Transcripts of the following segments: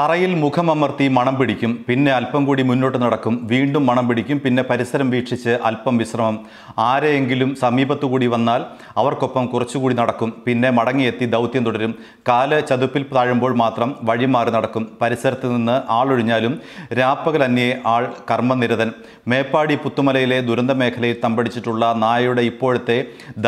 തറയിൽ മുഖമമർത്തി മണം പിടിക്കും പിന്നെ അല്പം കൂടി മുന്നോട്ട് നടക്കും വീണ്ടും മണം പിടിക്കും പിന്നെ പരിസരം വീക്ഷിച്ച് അല്പം വിശ്രമം ആരെയെങ്കിലും സമീപത്തു കൂടി വന്നാൽ അവർക്കൊപ്പം കുറച്ചുകൂടി നടക്കും പിന്നെ മടങ്ങിയെത്തി ദൗത്യം തുടരും കാല് ചതുപ്പിൽ താഴുമ്പോൾ മാത്രം വഴിമാറി നടക്കും പരിസരത്ത് നിന്ന് ആളൊഴിഞ്ഞാലും രാപ്പകൽ അന്യേ ആൾ കർമ്മനിരതൻ മേപ്പാടി പുത്തുമലയിലെ ദുരന്ത മേഖലയിൽ തമ്പടിച്ചിട്ടുള്ള നായയുടെ ഇപ്പോഴത്തെ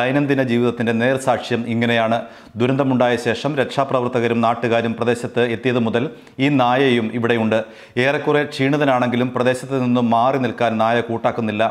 ദൈനംദിന ജീവിതത്തിൻ്റെ നേർസാക്ഷ്യം ഇങ്ങനെയാണ് ദുരന്തമുണ്ടായ ശേഷം രക്ഷാപ്രവർത്തകരും നാട്ടുകാരും പ്രദേശത്ത് എത്തിയത് മുതൽ ഈ നായയും ഇവിടെയുണ്ട് ഏറെക്കുറെ ക്ഷീണിതനാണെങ്കിലും പ്രദേശത്ത് നിന്നും മാറി നിൽക്കാൻ നായ കൂട്ടാക്കുന്നില്ല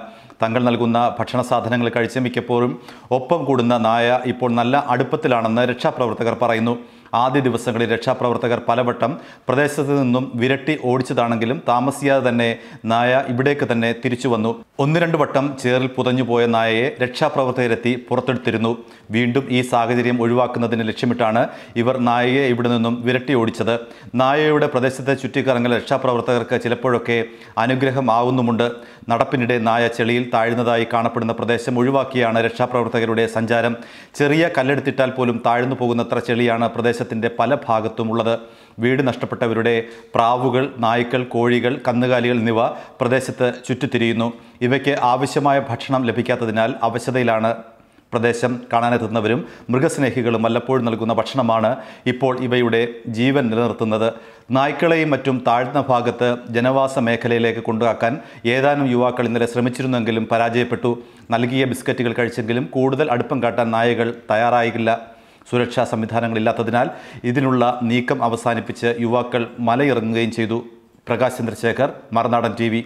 തങ്ങൾ നൽകുന്ന ഭക്ഷണ സാധനങ്ങൾ കഴിച്ച് മിക്കപ്പോഴും ഒപ്പം കൂടുന്ന നായ ഇപ്പോൾ നല്ല അടുപ്പത്തിലാണെന്ന് രക്ഷാപ്രവർത്തകർ പറയുന്നു ആദ്യ ദിവസങ്ങളിൽ രക്ഷാപ്രവർത്തകർ പലവട്ടം പ്രദേശത്ത് നിന്നും വിരട്ടി ഓടിച്ചതാണെങ്കിലും താമസിയാതെ തന്നെ നായ ഇവിടേക്ക് തന്നെ തിരിച്ചു വന്നു ഒന്ന് രണ്ട് വട്ടം ചേറിൽ പുതഞ്ഞുപോയ നായയെ രക്ഷാപ്രവർത്തകരെത്തി പുറത്തെടുത്തിരുന്നു വീണ്ടും ഈ സാഹചര്യം ഒഴിവാക്കുന്നതിന് ലക്ഷ്യമിട്ടാണ് ഇവർ നായയെ ഇവിടെ നിന്നും വിരട്ടി ഓടിച്ചത് നായയുടെ പ്രദേശത്തെ ചുറ്റിക്കറങ്ങിയ രക്ഷാപ്രവർത്തകർക്ക് ചിലപ്പോഴൊക്കെ അനുഗ്രഹമാവുന്നുമുണ്ട് നടപ്പിനിടെ നായ ചെളിയിൽ താഴ്ന്നതായി കാണപ്പെടുന്ന പ്രദേശം ഒഴിവാക്കിയാണ് രക്ഷാപ്രവർത്തകരുടെ സഞ്ചാരം ചെറിയ കല്ലെടുത്തിട്ടാൽ പോലും താഴ്ന്നു പോകുന്നത്ര ചെളിയാണ് പ്രദേശം പ്രദേശത്തിൻ്റെ പല ഭാഗത്തുമുള്ളത് വീട് നഷ്ടപ്പെട്ടവരുടെ പ്രാവുകൾ നായ്ക്കൾ കോഴികൾ കന്നുകാലികൾ എന്നിവ പ്രദേശത്ത് ചുറ്റിത്തിരിയുന്നു ഇവയ്ക്ക് ആവശ്യമായ ഭക്ഷണം ലഭിക്കാത്തതിനാൽ അവശതയിലാണ് പ്രദേശം കാണാനെത്തുന്നവരും മൃഗസ്നേഹികളും വല്ലപ്പോഴും നൽകുന്ന ഭക്ഷണമാണ് ഇപ്പോൾ ഇവയുടെ ജീവൻ നിലനിർത്തുന്നത് നായ്ക്കളെയും മറ്റും താഴ്ന്ന ഭാഗത്ത് ജനവാസ മേഖലയിലേക്ക് കൊണ്ടുവാക്കാൻ ഏതാനും യുവാക്കൾ ഇന്നലെ ശ്രമിച്ചിരുന്നെങ്കിലും പരാജയപ്പെട്ടു നൽകിയ ബിസ്ക്കറ്റുകൾ കഴിച്ചെങ്കിലും കൂടുതൽ അടുപ്പം കാട്ടാൻ നായകൾ തയ്യാറായില്ല സുരക്ഷാ സംവിധാനങ്ങളില്ലാത്തതിനാൽ ഇതിനുള്ള നീക്കം അവസാനിപ്പിച്ച് യുവാക്കൾ മലയിറങ്ങുകയും ചെയ്തു പ്രകാശ് ചന്ദ്രശേഖർ മറുനാടൻ ടി